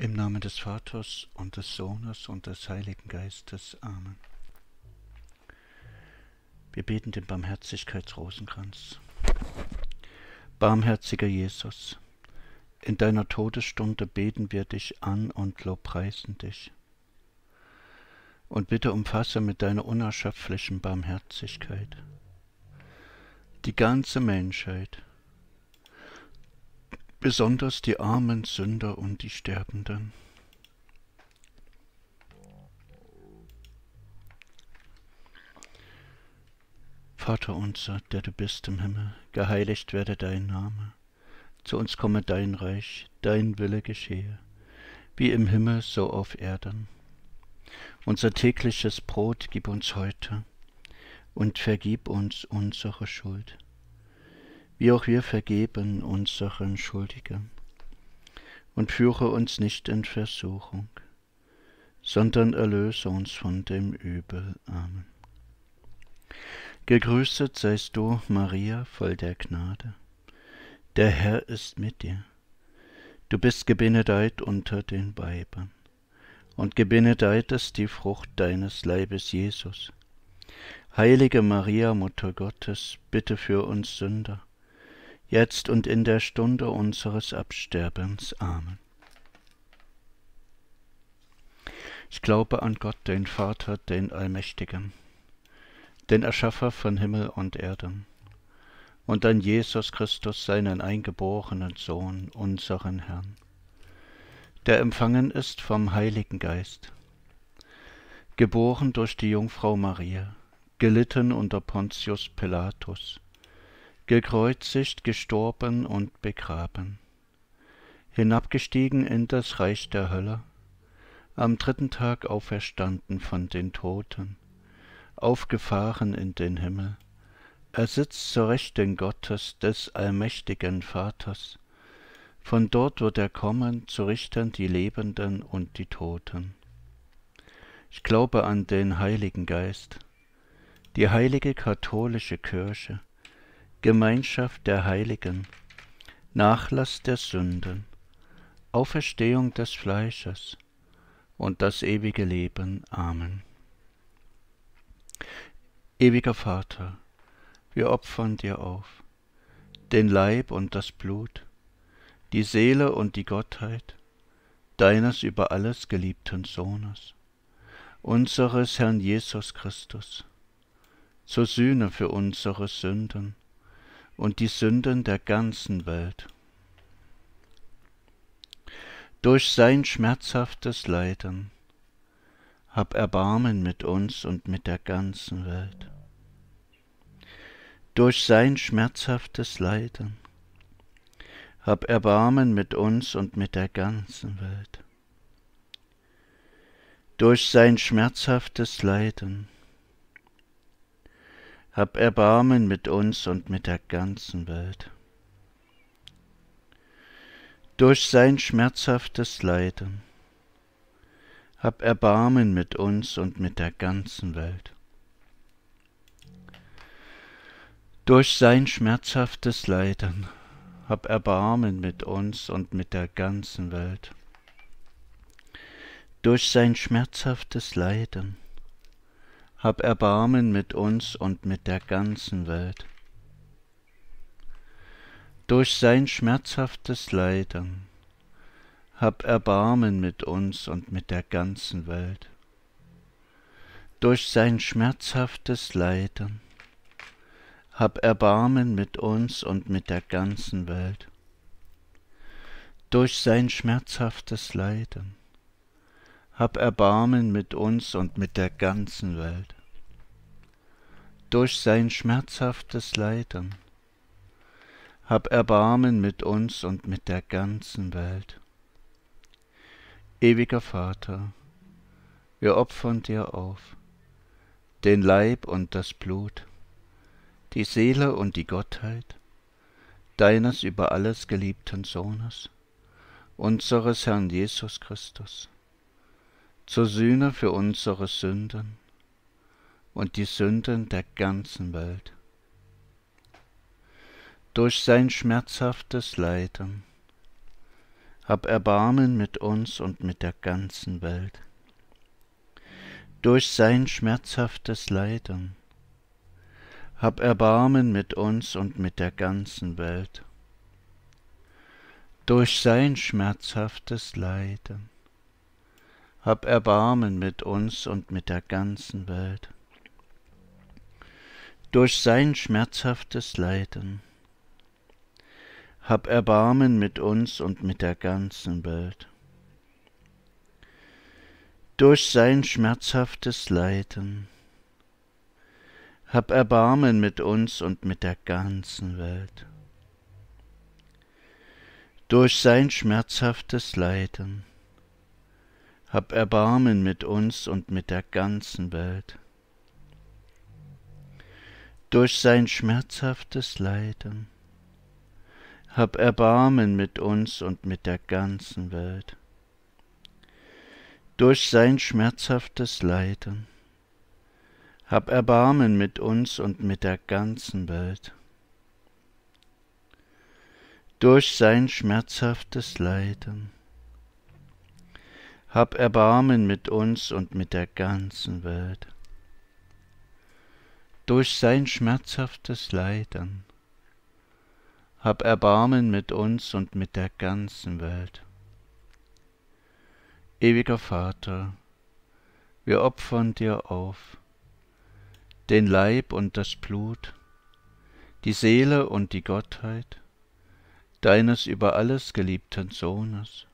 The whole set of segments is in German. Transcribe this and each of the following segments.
Im Namen des Vaters und des Sohnes und des Heiligen Geistes. Amen. Wir beten den Barmherzigkeitsrosenkranz. Barmherziger Jesus, in deiner Todesstunde beten wir dich an und lobpreisen dich. Und bitte umfasse mit deiner unerschöpflichen Barmherzigkeit die ganze Menschheit besonders die armen Sünder und die Sterbenden. Vater unser, der du bist im Himmel, geheiligt werde dein Name. Zu uns komme dein Reich, dein Wille geschehe, wie im Himmel so auf Erden. Unser tägliches Brot gib uns heute und vergib uns unsere Schuld wie auch wir vergeben unseren Schuldigen. Und führe uns nicht in Versuchung, sondern erlöse uns von dem Übel. Amen. Gegrüßet seist du, Maria, voll der Gnade. Der Herr ist mit dir. Du bist gebenedeit unter den Weibern, und gebenedeit ist die Frucht deines Leibes, Jesus. Heilige Maria, Mutter Gottes, bitte für uns Sünder jetzt und in der Stunde unseres Absterbens. Amen. Ich glaube an Gott, den Vater, den Allmächtigen, den Erschaffer von Himmel und Erde, und an Jesus Christus, seinen eingeborenen Sohn, unseren Herrn, der empfangen ist vom Heiligen Geist, geboren durch die Jungfrau Maria, gelitten unter Pontius Pilatus, gekreuzigt, gestorben und begraben, hinabgestiegen in das Reich der Hölle, am dritten Tag auferstanden von den Toten, aufgefahren in den Himmel. Er sitzt zur Rechten Gottes des allmächtigen Vaters. Von dort wird er kommen, zu richten die Lebenden und die Toten. Ich glaube an den Heiligen Geist, die heilige katholische Kirche, Gemeinschaft der Heiligen, Nachlass der Sünden, Auferstehung des Fleisches und das ewige Leben. Amen. Ewiger Vater, wir opfern dir auf, den Leib und das Blut, die Seele und die Gottheit deines über alles geliebten Sohnes, unseres Herrn Jesus Christus, zur Sühne für unsere Sünden und die Sünden der ganzen Welt. Durch sein schmerzhaftes Leiden hab Erbarmen mit uns und mit der ganzen Welt. Durch sein schmerzhaftes Leiden hab Erbarmen mit uns und mit der ganzen Welt. Durch sein schmerzhaftes Leiden hab Erbarmen mit uns und mit der ganzen Welt. Durch sein schmerzhaftes Leiden, hab Erbarmen mit uns und mit der ganzen Welt. Durch sein schmerzhaftes Leiden, hab Erbarmen mit uns und mit der ganzen Welt. Durch sein schmerzhaftes Leiden, hab Erbarmen mit uns und mit der ganzen Welt. Durch sein schmerzhaftes Leiden, hab Erbarmen mit uns und mit der ganzen Welt. Durch sein schmerzhaftes Leiden, hab Erbarmen mit uns und mit der ganzen Welt. Durch sein schmerzhaftes Leiden, hab Erbarmen mit uns und mit der ganzen Welt. Durch sein schmerzhaftes Leiden, hab Erbarmen mit uns und mit der ganzen Welt. Ewiger Vater, wir opfern dir auf, den Leib und das Blut, die Seele und die Gottheit, deines über alles geliebten Sohnes, unseres Herrn Jesus Christus zur Sühne für unsere Sünden und die Sünden der ganzen Welt. Durch sein schmerzhaftes Leiden hab Erbarmen mit uns und mit der ganzen Welt. Durch sein schmerzhaftes Leiden hab Erbarmen mit uns und mit der ganzen Welt. Durch sein schmerzhaftes Leiden hab Erbarmen mit uns und mit der ganzen Welt. Durch sein schmerzhaftes Leiden, hab Erbarmen mit uns und mit der ganzen Welt. Durch sein schmerzhaftes Leiden, hab Erbarmen mit uns und mit der ganzen Welt. Durch sein schmerzhaftes Leiden, hab Erbarmen mit uns und mit der ganzen Welt. Durch sein schmerzhaftes Leiden, hab Erbarmen mit uns und mit der ganzen Welt. Durch sein schmerzhaftes Leiden, hab Erbarmen mit uns und mit der ganzen Welt. Durch sein schmerzhaftes Leiden, hab Erbarmen mit uns und mit der ganzen Welt. Durch sein schmerzhaftes Leiden, hab Erbarmen mit uns und mit der ganzen Welt. Ewiger Vater, wir opfern dir auf den Leib und das Blut, die Seele und die Gottheit deines über alles geliebten Sohnes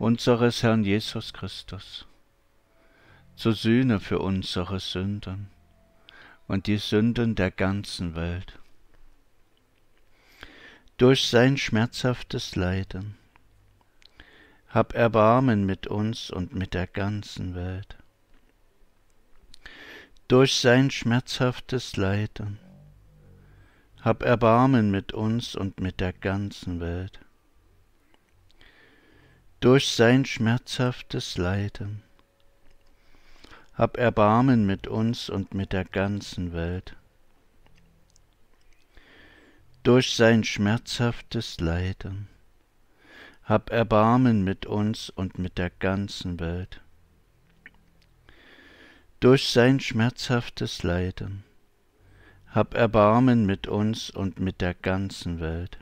unseres Herrn Jesus Christus, zur Sühne für unsere Sünden und die Sünden der ganzen Welt. Durch sein schmerzhaftes Leiden hab Erbarmen mit uns und mit der ganzen Welt. Durch sein schmerzhaftes Leiden hab Erbarmen mit uns und mit der ganzen Welt durch sein schmerzhaftes Leiden. Hab Erbarmen mit uns und mit der ganzen Welt. Durch sein schmerzhaftes Leiden. Hab Erbarmen mit uns und mit der ganzen Welt. Durch sein schmerzhaftes Leiden. Hab Erbarmen mit uns und mit der ganzen Welt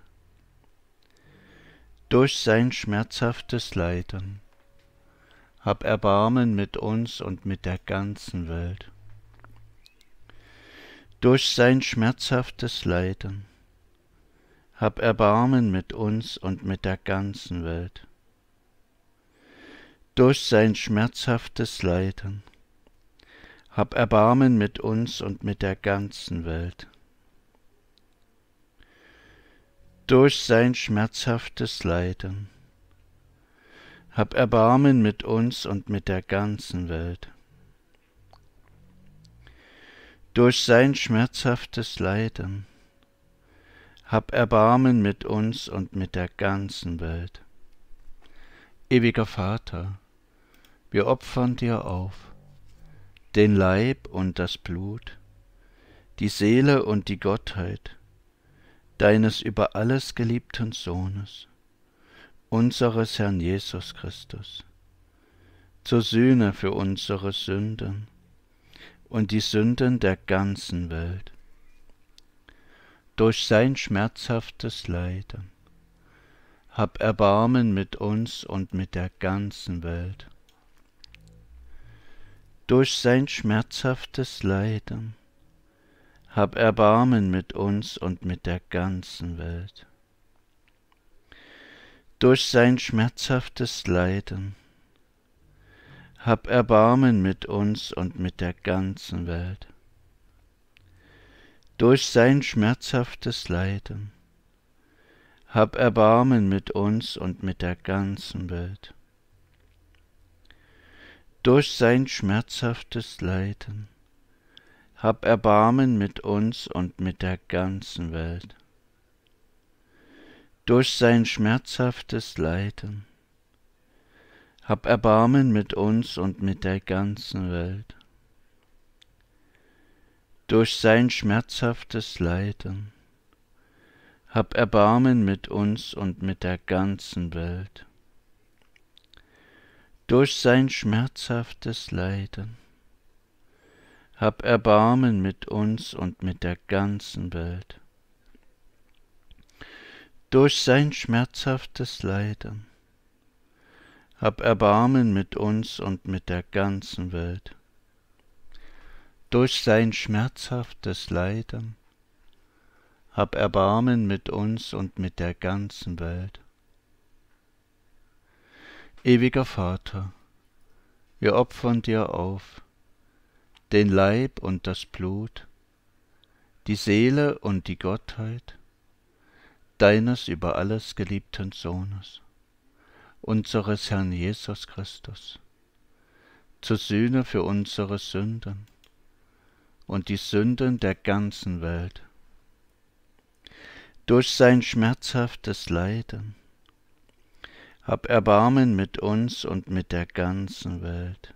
durch sein schmerzhaftes Leiden. Hab Erbarmen mit uns und mit der ganzen Welt. Durch sein schmerzhaftes Leiden. Hab Erbarmen mit uns und mit der ganzen Welt. Durch sein schmerzhaftes Leiden. Hab Erbarmen mit uns und mit der ganzen Welt. durch sein schmerzhaftes Leiden. Hab Erbarmen mit uns und mit der ganzen Welt. Durch sein schmerzhaftes Leiden. Hab Erbarmen mit uns und mit der ganzen Welt. Ewiger Vater, wir opfern dir auf, den Leib und das Blut, die Seele und die Gottheit deines über alles geliebten Sohnes, unseres Herrn Jesus Christus, zur Sühne für unsere Sünden und die Sünden der ganzen Welt. Durch sein schmerzhaftes Leiden hab Erbarmen mit uns und mit der ganzen Welt. Durch sein schmerzhaftes Leiden hab Erbarmen mit uns und mit der ganzen Welt. Durch sein schmerzhaftes Leiden, hab Erbarmen mit uns und mit der ganzen Welt. Durch sein schmerzhaftes Leiden, hab Erbarmen mit uns und mit der ganzen Welt. Durch sein schmerzhaftes Leiden, hab Erbarmen mit uns und mit der ganzen Welt. Durch sein schmerzhaftes Leiden, hab Erbarmen mit uns und mit der ganzen Welt. Durch sein schmerzhaftes Leiden, hab Erbarmen mit uns und mit der ganzen Welt. Durch sein schmerzhaftes Leiden hab Erbarmen mit uns und mit der ganzen Welt. Durch sein schmerzhaftes Leiden, hab Erbarmen mit uns und mit der ganzen Welt. Durch sein schmerzhaftes Leiden, hab Erbarmen mit uns und mit der ganzen Welt. Ewiger Vater, wir opfern dir auf den leib und das blut die seele und die gottheit deines über alles geliebten sohnes unseres herrn jesus christus zur sühne für unsere sünden und die sünden der ganzen welt durch sein schmerzhaftes leiden hab Erbarmen mit uns und mit der ganzen Welt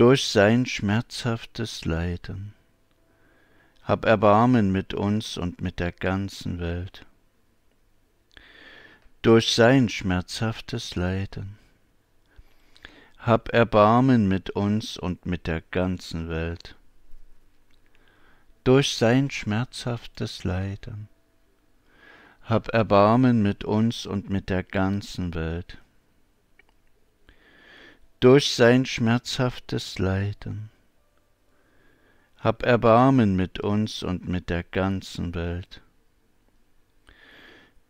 durch sein schmerzhaftes Leiden. Hab Erbarmen mit uns und mit der ganzen Welt. Durch sein schmerzhaftes Leiden. Hab Erbarmen mit uns und mit der ganzen Welt. Durch sein schmerzhaftes Leiden. Hab Erbarmen mit uns und mit der ganzen Welt durch sein schmerzhaftes Leiden. Hab Erbarmen mit uns und mit der ganzen Welt.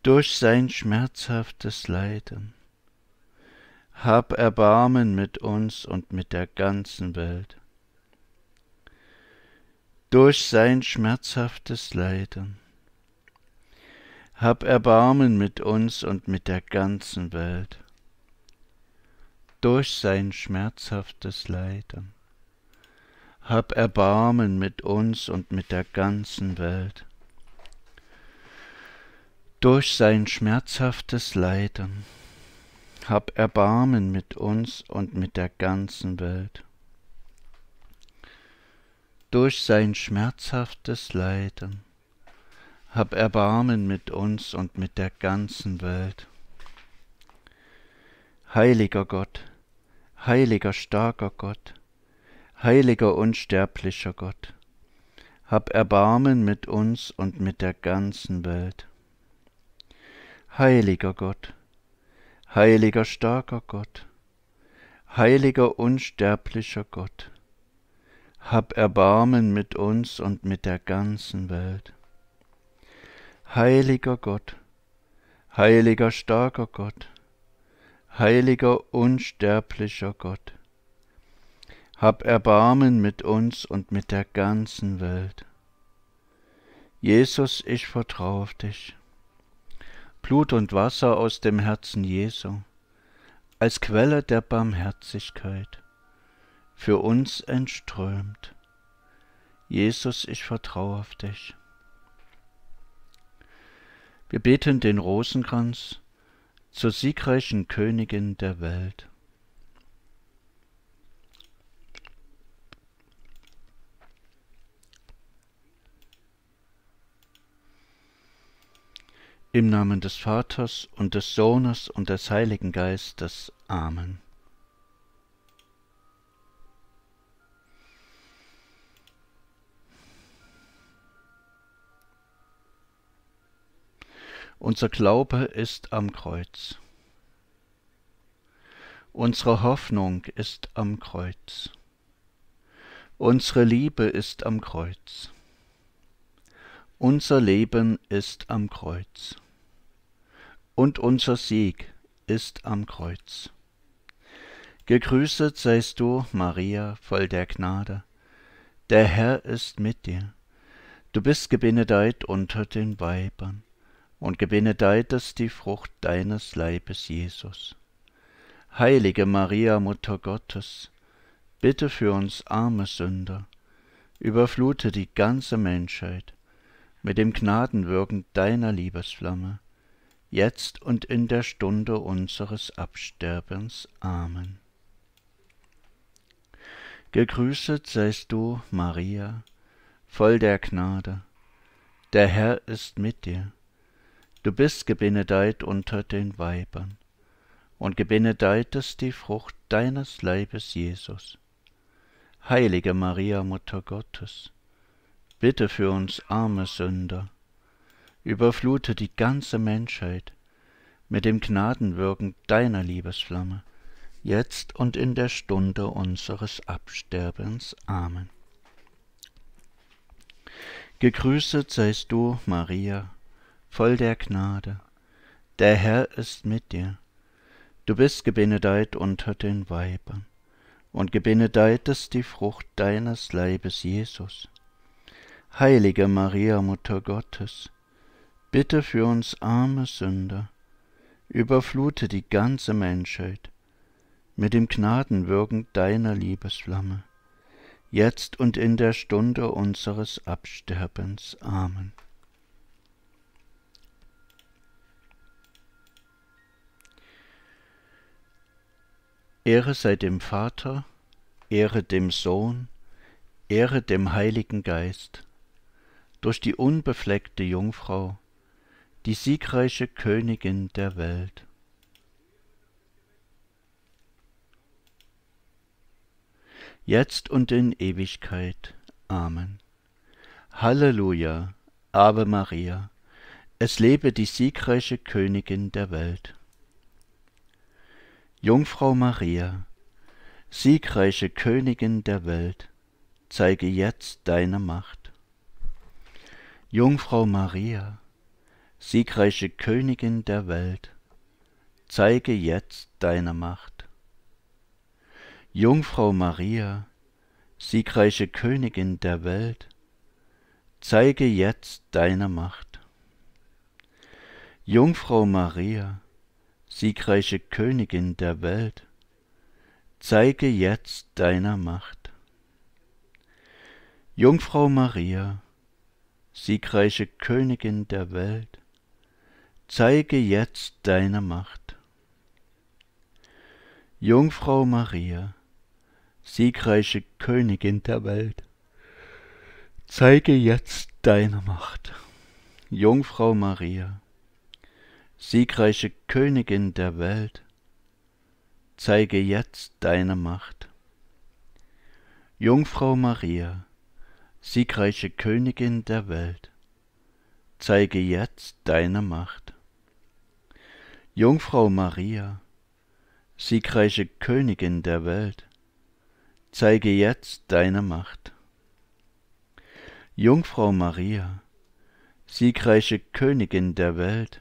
Durch sein schmerzhaftes Leiden. Hab Erbarmen mit uns und mit der ganzen Welt. Durch sein schmerzhaftes Leiden. Hab Erbarmen mit uns und mit der ganzen Welt durch sein schmerzhaftes Leiden. Hab Erbarmen mit uns und mit der ganzen Welt. Durch sein schmerzhaftes Leiden, hab Erbarmen mit uns und mit der ganzen Welt. Durch sein schmerzhaftes Leiden, hab Erbarmen mit uns und mit der ganzen Welt. Heiliger Gott, Heiliger starker Gott, heiliger unsterblicher Gott, hab Erbarmen mit uns und mit der ganzen Welt. Heiliger Gott, heiliger starker Gott, heiliger unsterblicher Gott, hab Erbarmen mit uns und mit der ganzen Welt. Heiliger Gott, heiliger starker Gott, Heiliger, unsterblicher Gott, hab Erbarmen mit uns und mit der ganzen Welt. Jesus, ich vertraue auf dich. Blut und Wasser aus dem Herzen Jesu, als Quelle der Barmherzigkeit, für uns entströmt. Jesus, ich vertraue auf dich. Wir beten den Rosenkranz zur siegreichen Königin der Welt. Im Namen des Vaters und des Sohnes und des Heiligen Geistes. Amen. Unser Glaube ist am Kreuz. Unsere Hoffnung ist am Kreuz. Unsere Liebe ist am Kreuz. Unser Leben ist am Kreuz. Und unser Sieg ist am Kreuz. Gegrüßet seist du, Maria, voll der Gnade. Der Herr ist mit dir. Du bist gebenedeit unter den Weibern und gewinne deiters die Frucht deines Leibes, Jesus. Heilige Maria, Mutter Gottes, bitte für uns arme Sünder, überflute die ganze Menschheit mit dem Gnadenwirken deiner Liebesflamme, jetzt und in der Stunde unseres Absterbens. Amen. Gegrüßet seist du, Maria, voll der Gnade, der Herr ist mit dir. Du bist gebenedeit unter den Weibern, und gebenedeit ist die Frucht deines Leibes, Jesus. Heilige Maria, Mutter Gottes, bitte für uns arme Sünder, überflute die ganze Menschheit mit dem Gnadenwirken deiner Liebesflamme, jetzt und in der Stunde unseres Absterbens. Amen. Gegrüßet seist du, Maria, voll der Gnade. Der Herr ist mit dir. Du bist gebenedeit unter den Weibern, und gebenedeit ist die Frucht deines Leibes, Jesus. Heilige Maria, Mutter Gottes, bitte für uns arme Sünder, überflute die ganze Menschheit mit dem Gnadenwirken deiner Liebesflamme, jetzt und in der Stunde unseres Absterbens. Amen. Ehre sei dem Vater, Ehre dem Sohn, Ehre dem Heiligen Geist, durch die unbefleckte Jungfrau, die siegreiche Königin der Welt. Jetzt und in Ewigkeit. Amen. Halleluja, Ave Maria, es lebe die siegreiche Königin der Welt. Jungfrau Maria, siegreiche Königin der Welt, zeige jetzt deine Macht. Jungfrau Maria, siegreiche Königin der Welt, zeige jetzt deine Macht. Jungfrau Maria, siegreiche Königin der Welt, zeige jetzt deine Macht. Jungfrau Maria, siegreiche Königin der Welt, zeige jetzt deiner Macht. Jungfrau Maria, siegreiche Königin der Welt, zeige jetzt deine Macht. Jungfrau Maria, siegreiche Königin der Welt, zeige jetzt deine Macht. Jungfrau Maria, siegreiche Königin der Welt, zeige jetzt deine Macht. Jungfrau Maria, siegreiche Königin der Welt, zeige jetzt deine Macht. Jungfrau Maria, siegreiche Königin der Welt, zeige jetzt deine Macht. Jungfrau Maria, siegreiche Königin der Welt,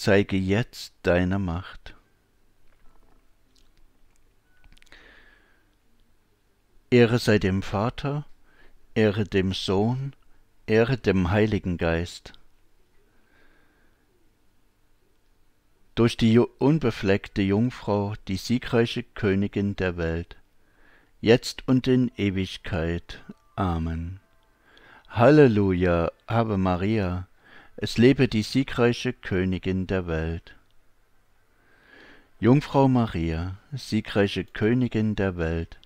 zeige jetzt deine Macht. Ehre sei dem Vater, Ehre dem Sohn, Ehre dem Heiligen Geist. Durch die unbefleckte Jungfrau, die siegreiche Königin der Welt, jetzt und in Ewigkeit. Amen. Halleluja, Ave Maria es lebe die siegreiche Königin der Welt. Jungfrau Maria, siegreiche Königin der Welt,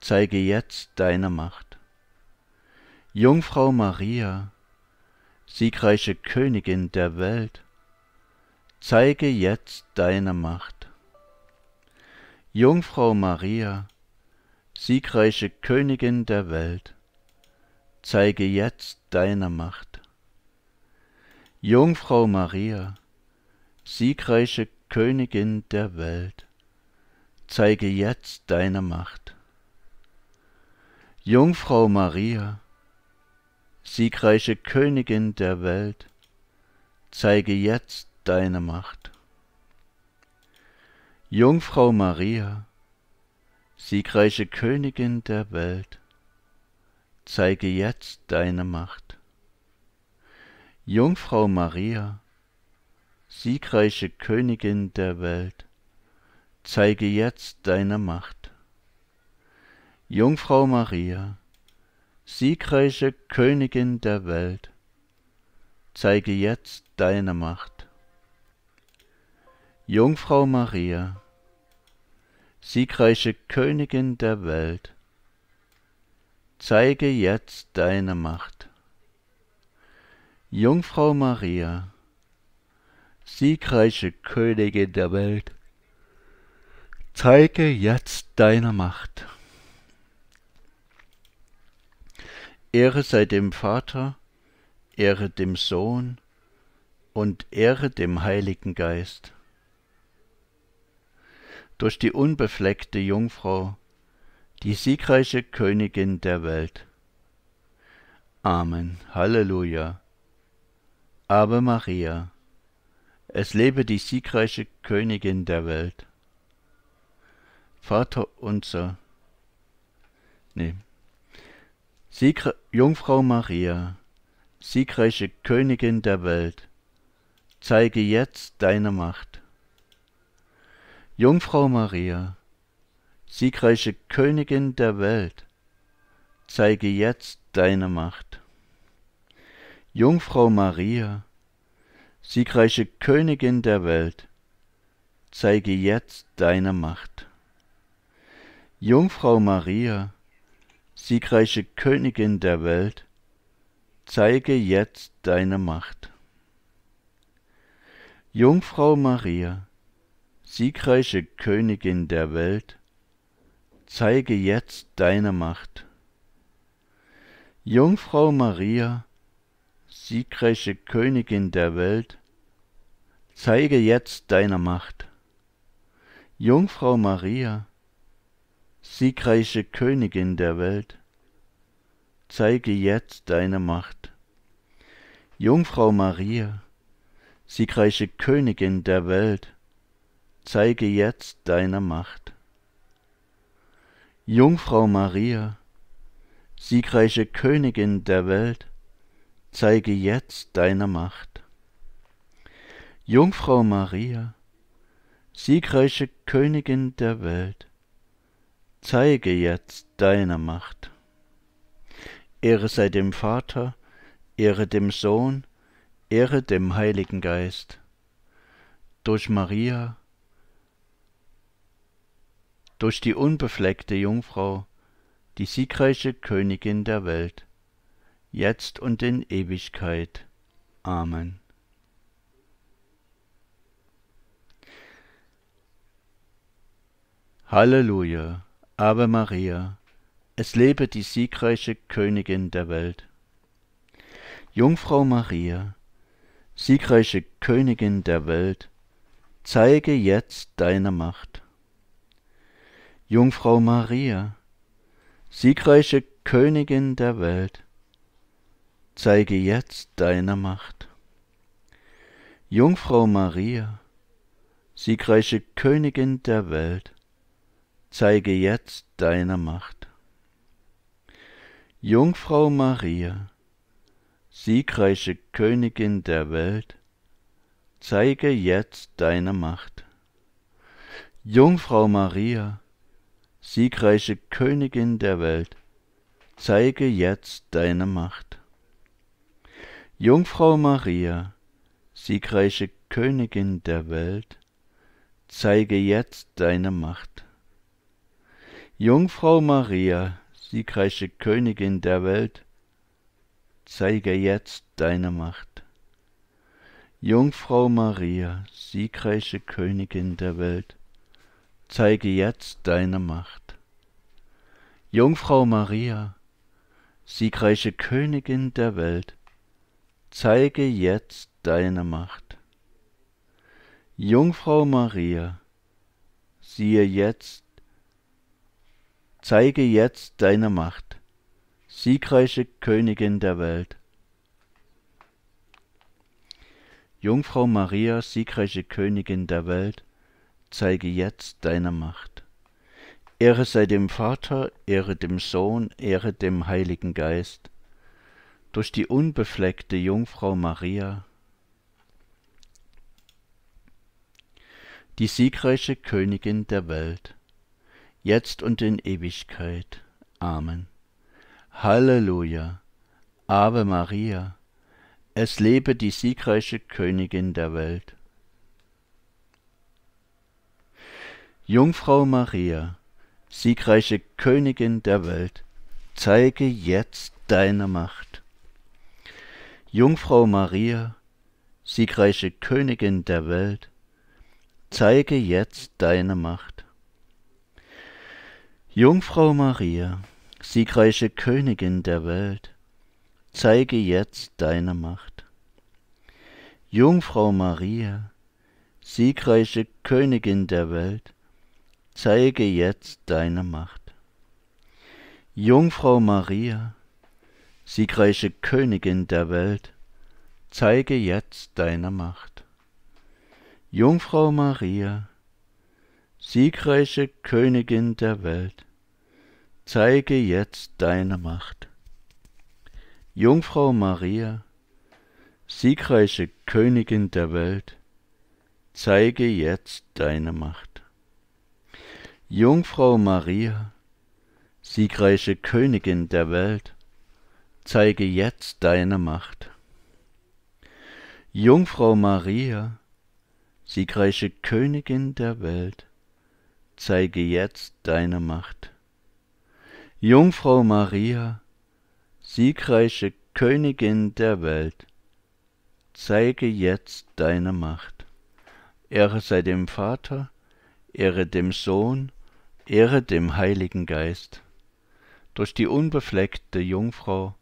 zeige jetzt deine Macht. Jungfrau Maria, siegreiche Königin der Welt, zeige jetzt deine Macht. Jungfrau Maria, siegreiche Königin der Welt, zeige jetzt deine Macht. Jungfrau Maria, siegreiche Königin der Welt, zeige jetzt deine Macht. Jungfrau Maria, siegreiche Königin der Welt, zeige jetzt deine Macht. Jungfrau Maria, siegreiche Königin der Welt, zeige jetzt deine Macht. Jungfrau Maria, siegreiche Königin der Welt, zeige jetzt deine Macht. Jungfrau Maria, siegreiche Königin der Welt, zeige jetzt deine Macht. Jungfrau Maria, siegreiche Königin der Welt, zeige jetzt deine Macht. Jungfrau Maria, siegreiche Königin der Welt, zeige jetzt deine Macht. Ehre sei dem Vater, Ehre dem Sohn und Ehre dem Heiligen Geist. Durch die unbefleckte Jungfrau, die siegreiche Königin der Welt. Amen. Halleluja. Ave Maria, es lebe die siegreiche Königin der Welt. Vater unser, nee, Siegre Jungfrau Maria, siegreiche Königin der Welt, zeige jetzt deine Macht. Jungfrau Maria, siegreiche Königin der Welt, zeige jetzt deine Macht. Jungfrau Maria, siegreiche Königin der Welt, zeige jetzt deine Macht. Jungfrau Maria, siegreiche Königin der Welt, zeige jetzt deine Macht. Jungfrau Maria, siegreiche Königin der Welt, zeige jetzt deine Macht. Jungfrau Maria, siegreiche Königin der Welt, zeige jetzt deine Macht. Jungfrau Maria, siegreiche Königin der Welt, zeige jetzt deine Macht. Jungfrau Maria, siegreiche Königin der Welt, zeige jetzt deine Macht. Jungfrau Maria, siegreiche Königin der Welt, zeige jetzt deine Macht. Jungfrau Maria, siegreiche Königin der Welt, zeige jetzt deine Macht. Ehre sei dem Vater, Ehre dem Sohn, Ehre dem Heiligen Geist. Durch Maria, durch die unbefleckte Jungfrau, die siegreiche Königin der Welt jetzt und in Ewigkeit. Amen. Halleluja, Ave Maria, es lebe die siegreiche Königin der Welt. Jungfrau Maria, siegreiche Königin der Welt, zeige jetzt deine Macht. Jungfrau Maria, siegreiche Königin der Welt, zeige jetzt deine Macht. Jungfrau Maria, siegreiche Königin der Welt, zeige jetzt deine Macht. Jungfrau Maria, siegreiche Königin der Welt, zeige jetzt deine Macht. Jungfrau Maria, siegreiche Königin der Welt, zeige jetzt deine Macht. Jungfrau Maria, siegreiche Königin der Welt, zeige jetzt deine Macht. Jungfrau Maria, siegreiche Königin der Welt, zeige jetzt deine Macht. Jungfrau Maria, siegreiche Königin der Welt, zeige jetzt deine Macht. Jungfrau Maria, siegreiche Königin der Welt, zeige jetzt deine Macht zeige jetzt deine Macht. Jungfrau Maria, siehe jetzt, zeige jetzt deine Macht, siegreiche Königin der Welt. Jungfrau Maria, siegreiche Königin der Welt, zeige jetzt deine Macht. Ehre sei dem Vater, Ehre dem Sohn, Ehre dem Heiligen Geist durch die unbefleckte Jungfrau Maria, die siegreiche Königin der Welt, jetzt und in Ewigkeit. Amen. Halleluja. Ave Maria, es lebe die siegreiche Königin der Welt. Jungfrau Maria, siegreiche Königin der Welt, zeige jetzt deine Macht. Jungfrau Maria, siegreiche Königin der Welt, zeige jetzt deine Macht. Jungfrau Maria, siegreiche Königin der Welt, zeige jetzt deine Macht. Jungfrau Maria, siegreiche Königin der Welt, zeige jetzt deine Macht. Jungfrau Maria, siegreiche Königin der Welt, zeige jetzt deine Macht. Jungfrau Maria, siegreiche Königin der Welt, zeige jetzt deine Macht. Jungfrau Maria, siegreiche Königin der Welt, zeige jetzt deine Macht. Jungfrau Maria, siegreiche Königin der Welt, zeige jetzt deine Macht. Jungfrau Maria, siegreiche Königin der Welt, zeige jetzt deine Macht. Jungfrau Maria, siegreiche Königin der Welt, zeige jetzt deine Macht. Ehre sei dem Vater, Ehre dem Sohn, Ehre dem Heiligen Geist. Durch die unbefleckte Jungfrau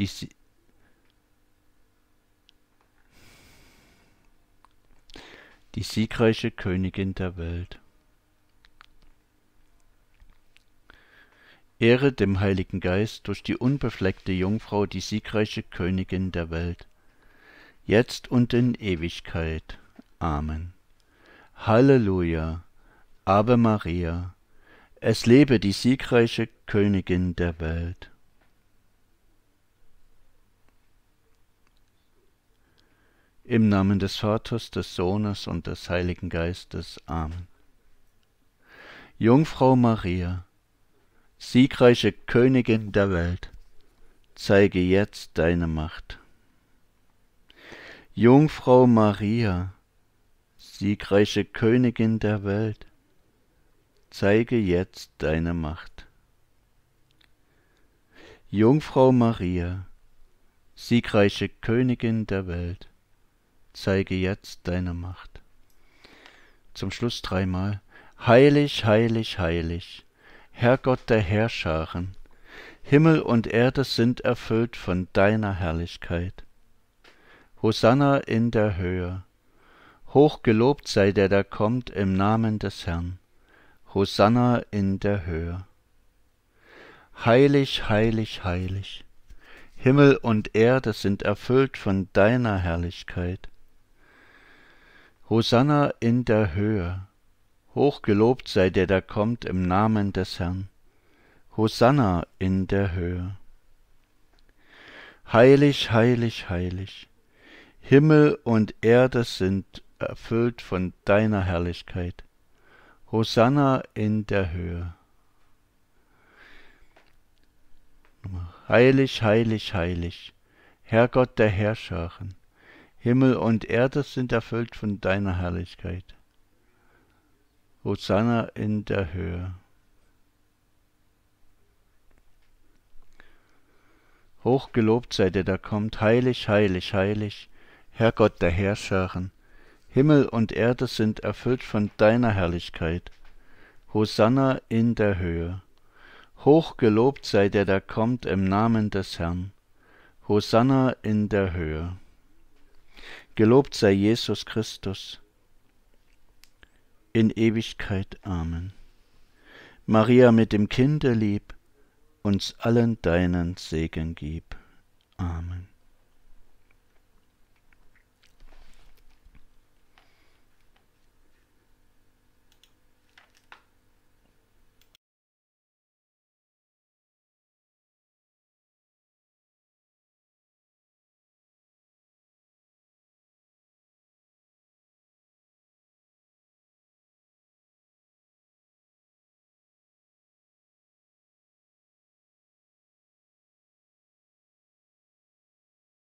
die die siegreiche Königin der Welt. Ehre dem Heiligen Geist durch die unbefleckte Jungfrau, die siegreiche Königin der Welt, jetzt und in Ewigkeit. Amen. Halleluja, Ave Maria, es lebe die siegreiche Königin der Welt. Im Namen des Vaters, des Sohnes und des Heiligen Geistes. Amen. Jungfrau Maria, siegreiche Königin der Welt, zeige jetzt deine Macht. Jungfrau Maria, siegreiche Königin der Welt, zeige jetzt deine Macht. Jungfrau Maria, siegreiche Königin der Welt, zeige jetzt deine Macht. Zum Schluss dreimal. Heilig, heilig, heilig, Herrgott der Herrscharen, Himmel und Erde sind erfüllt von deiner Herrlichkeit. Hosanna in der Höhe. Hochgelobt sei der, der kommt im Namen des Herrn. Hosanna in der Höhe. Heilig, heilig, heilig. Himmel und Erde sind erfüllt von deiner Herrlichkeit. Hosanna in der Höhe. Hochgelobt sei der, der kommt im Namen des Herrn. Hosanna in der Höhe. Heilig, heilig, heilig. Himmel und Erde sind erfüllt von deiner Herrlichkeit. Hosanna in der Höhe. Heilig, heilig, heilig. Herrgott der Herrscharen. Himmel und Erde sind erfüllt von deiner Herrlichkeit. Hosanna in der Höhe. Hochgelobt sei der, der kommt, heilig, heilig, heilig, Herrgott der Herrscherin. Himmel und Erde sind erfüllt von deiner Herrlichkeit. Hosanna in der Höhe. Hochgelobt sei der, der kommt im Namen des Herrn. Hosanna in der Höhe. Gelobt sei Jesus Christus. In Ewigkeit. Amen. Maria mit dem Kinderlieb, uns allen deinen Segen gib. Amen.